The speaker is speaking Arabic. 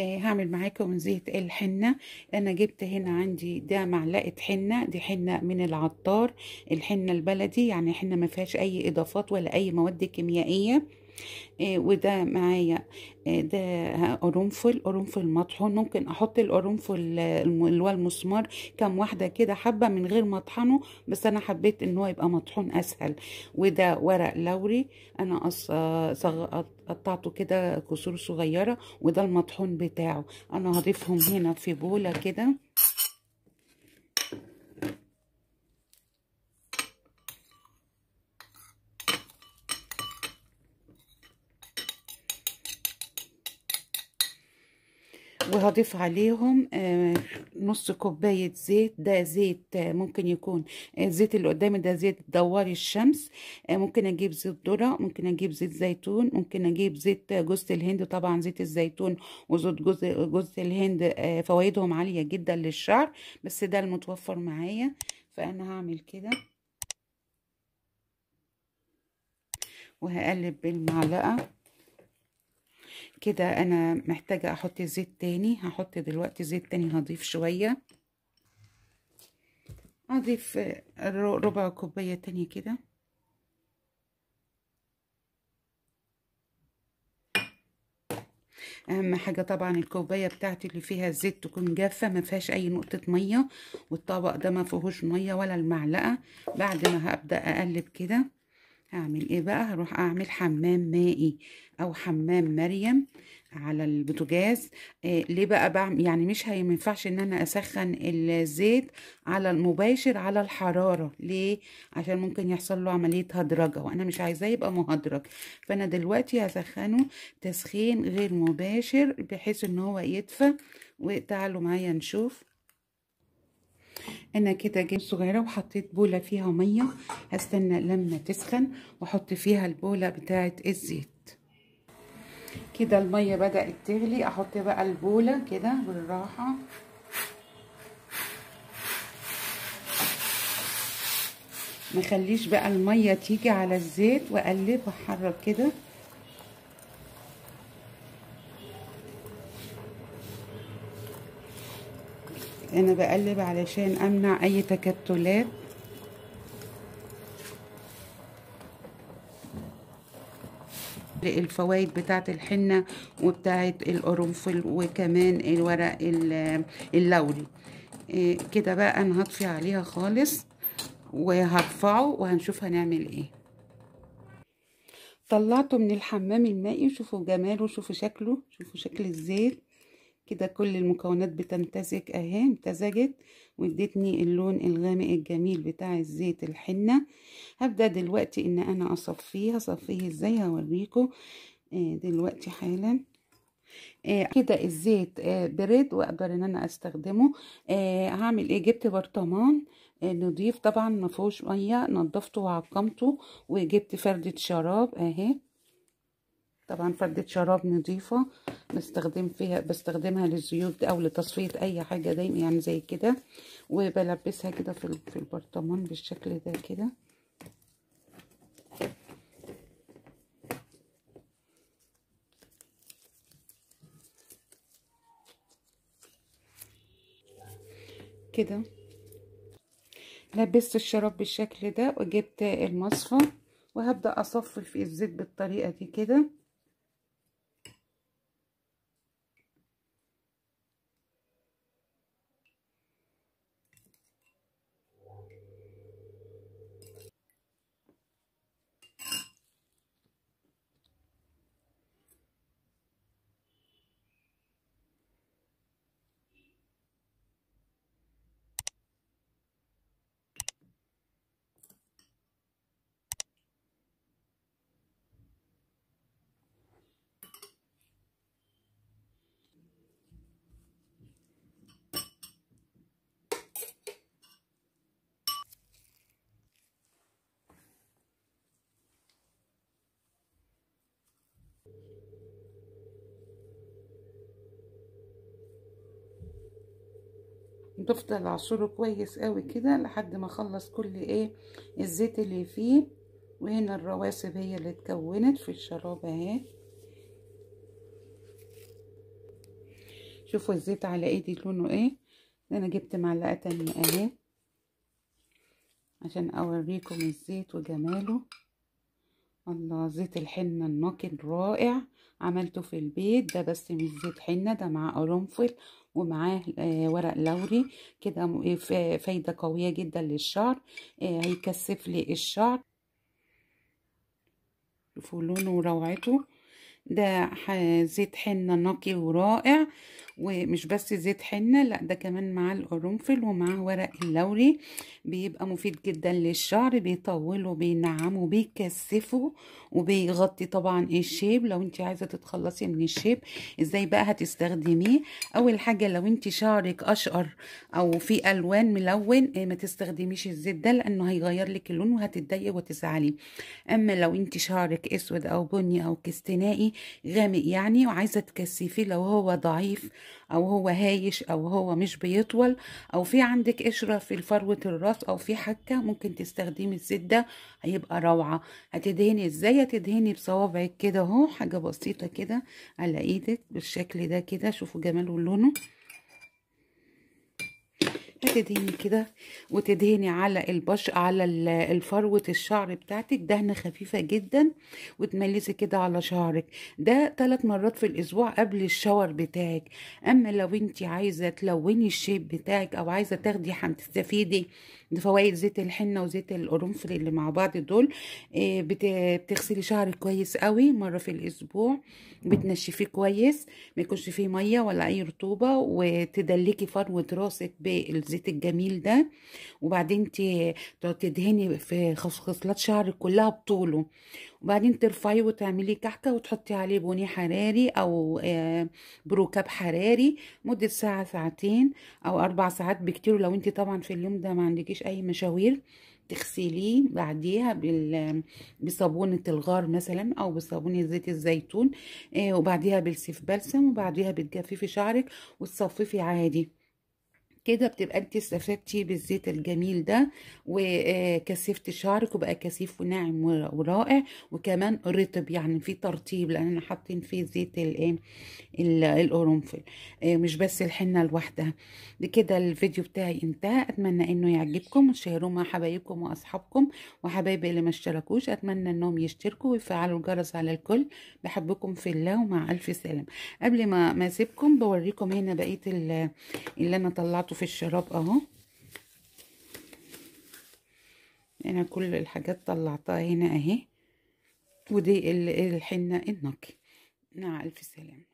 إيه، هعمل معاكم زيت الحنة انا جبت هنا عندي ده معلقة حنة دي حنة من العطار الحنة البلدي يعني حنة ما فيهاش اي اضافات ولا اي مواد كيميائية آه، وده معايا آه، ده قرنفل قرنفل مطحون ممكن احط القرنفل اللي هو المسمار كام واحده كده حبه من غير ما اطحنه بس انا حبيت ان هو يبقى مطحون اسهل وده ورق لوري انا قطعته كده كسور صغيره وده المطحون بتاعه انا هضيفهم هنا في بوله كده وهضيف عليهم آه، نص كوباية زيت ده زيت آه، ممكن يكون آه، الزيت اللي قدامي ده زيت دوار الشمس ممكن اجيب زيت ذرة ممكن اجيب زيت زيتون ممكن اجيب زيت جوز الهند طبعا زيت الزيتون وزيت جوز جوز الهند فوائدهم عالية جدا للشعر بس ده المتوفر معايا فانا هعمل كده وهقلب بالمعلقة كده انا محتاجة احط زيت تاني هحط دلوقتي زيت تاني هضيف شوية هضيف ربع كوباية تانية كده اهم حاجة طبعا الكوباية بتاعتي اللي فيها الزيت تكون جافة ما فيهاش اي نقطة مية والطبق ده ما فيهوش مية ولا المعلقة بعد ما هبدأ اقلب كده هعمل ايه بقى هروح اعمل حمام مائي او حمام مريم على البوتاجاز إيه ليه بقى بعمل يعني مش هينفعش ان انا اسخن الزيت على المباشر على الحراره ليه عشان ممكن يحصل له عمليه هدرجه وانا مش عايزاه يبقى مهدرج فانا دلوقتي هسخنه تسخين غير مباشر بحيث ان هو يدفى وتعالوا معايا نشوف انا كده جبت صغيره وحطيت بوله فيها ميه هستنى لما تسخن واحط فيها البوله بتاعه الزيت كده الميه بدات تغلي احط بقى البوله كده بالراحه مخليش بقى الميه تيجي على الزيت واقلب واحرك كده انا بقلب علشان امنع اي تكتلات الفوائد بتاعه الحنه وبتاعه القرنفل وكمان الورق اللوري إيه، كده بقى انا هطفي عليها خالص وهرفعه وهنشوف هنعمل ايه طلعته من الحمام المائي شوفوا جماله شوفوا شكله شوفوا شكل الزيت كده كل المكونات بتمتزج اهي امتزجت وادتني اللون الغامق الجميل بتاع الزيت الحنة هبدأ دلوقتي ان انا اصفيه هصفيه ازاي هوريكم آه، دلوقتي حالا آه كده الزيت آه برد واقدر ان انا استخدمه آه هعمل ايه جبت برطمان آه، نضيف طبعا ما فيهوش ميه نضفته وعقمته وجبت فردة شراب اهي طبعا فردة شراب نظيفة بستخدم فيها بستخدمها للزيوت او لتصفية اي حاجة دايما يعني زي كده وبلبسها كده في البرطمان بالشكل ده كده كده لبست الشراب بالشكل ده وجبت المصفى وهبدأ اصفي في الزيت بالطريقة دي كده بفضل اعصره كويس قوي كده لحد ما اخلص كل ايه الزيت اللي فيه وهنا الرواسب هي اللي اتكونت في الشراب اهي شوفوا الزيت على ايدي لونه ايه انا جبت معلقه تانية اهي عشان اوريكم الزيت وجماله الله زيت الحنة الناقد رائع عملته في البيت ده بس مش زيت حنة ده معاه قرنفل ومعاه آه، ورق لوري كده آه، فايدة قوية جدا للشعر آه، هيكثف لي الشعر شوفوا لونه وروعته ده زيت حنة نقي ورائع ومش بس زيت حنة لا ده كمان مع القرنفل ومع ورق اللوري بيبقى مفيد جدا للشعر بيطوله بينعمه بيكثفه وبيغطي طبعا الشيب لو انت عايزة تتخلصي من الشيب ازاي بقى هتستخدميه اول حاجة لو انت شعرك اشقر او في الوان ملون آه، ما تستخدميش الزيت ده لانه هيغير لك اللون وهتتضايق وتزعلي اما لو انت شعرك اسود او بني او كستنائي غامق يعني وعايزة تكثفيه لو هو ضعيف او هو هايش او هو مش بيطول او في عندك قشره في فروه الراس او في حكه ممكن تستخدمي الزيت ده هيبقى روعه هتدهني ازاي هتدهني بصوابعك كده اهو حاجه بسيطه كده على ايدك بالشكل ده كده شوفوا جماله لونه هتدهني كده وتدهني على البش على الفروه الشعر بتاعتك دهنه خفيفه جدا وتملسي كده على شعرك ده ثلاث مرات في الاسبوع قبل الشاور بتاعك اما لو انت عايزه تلوني الشيب بتاعك او عايزه تاخدي هتستفيدي فوائد زيت الحنه وزيت القرنفل اللي مع بعض دول آه، بتغسلي شعرك كويس قوي مره في الاسبوع بتنشفيه كويس ما يكونش فيه ميه ولا اي رطوبه وتدلكي فروه راسك بالزيت الجميل ده وبعدين تدهني في خصلات شعرك كلها بطوله وبعدين ترفعيه وتعملي كحكه وتحطي عليه بوني حراري او آه، بروكاب حراري مده ساعه ساعتين او اربع ساعات بكتير لو انت طبعا في اليوم ده ما عندكيش اي مشاوير تغسليه بعديها بصابونه الغار مثلا او بصابونه زيت الزيتون آه، وبعديها بالسيف بلسم وبعديها بتجففي شعرك وتصففي عادي كده بتبقى انت استفدتي بالزيت الجميل ده وكثفت شعرك وبقى كثيف وناعم ورائع وكمان رطب يعني في ترطيب لان انا حاطين فيه زيت الايه القرنفل مش بس الحنه لوحدها بكده الفيديو بتاعي انتهى اتمنى انه يعجبكم وتشيروه مع حبايبكم واصحابكم وحبايبي اللي ما اشتركوش اتمنى انهم يشتركوا ويفعلوا الجرس على الكل بحبكم في الله ومع الف سلام قبل ما ما اسيبكم بوريكم هنا بقيه اللي انا طلعته في الشراب اهو انا كل الحاجات طلعتها هنا اهي ودي الحنه النقي مع الف سلامه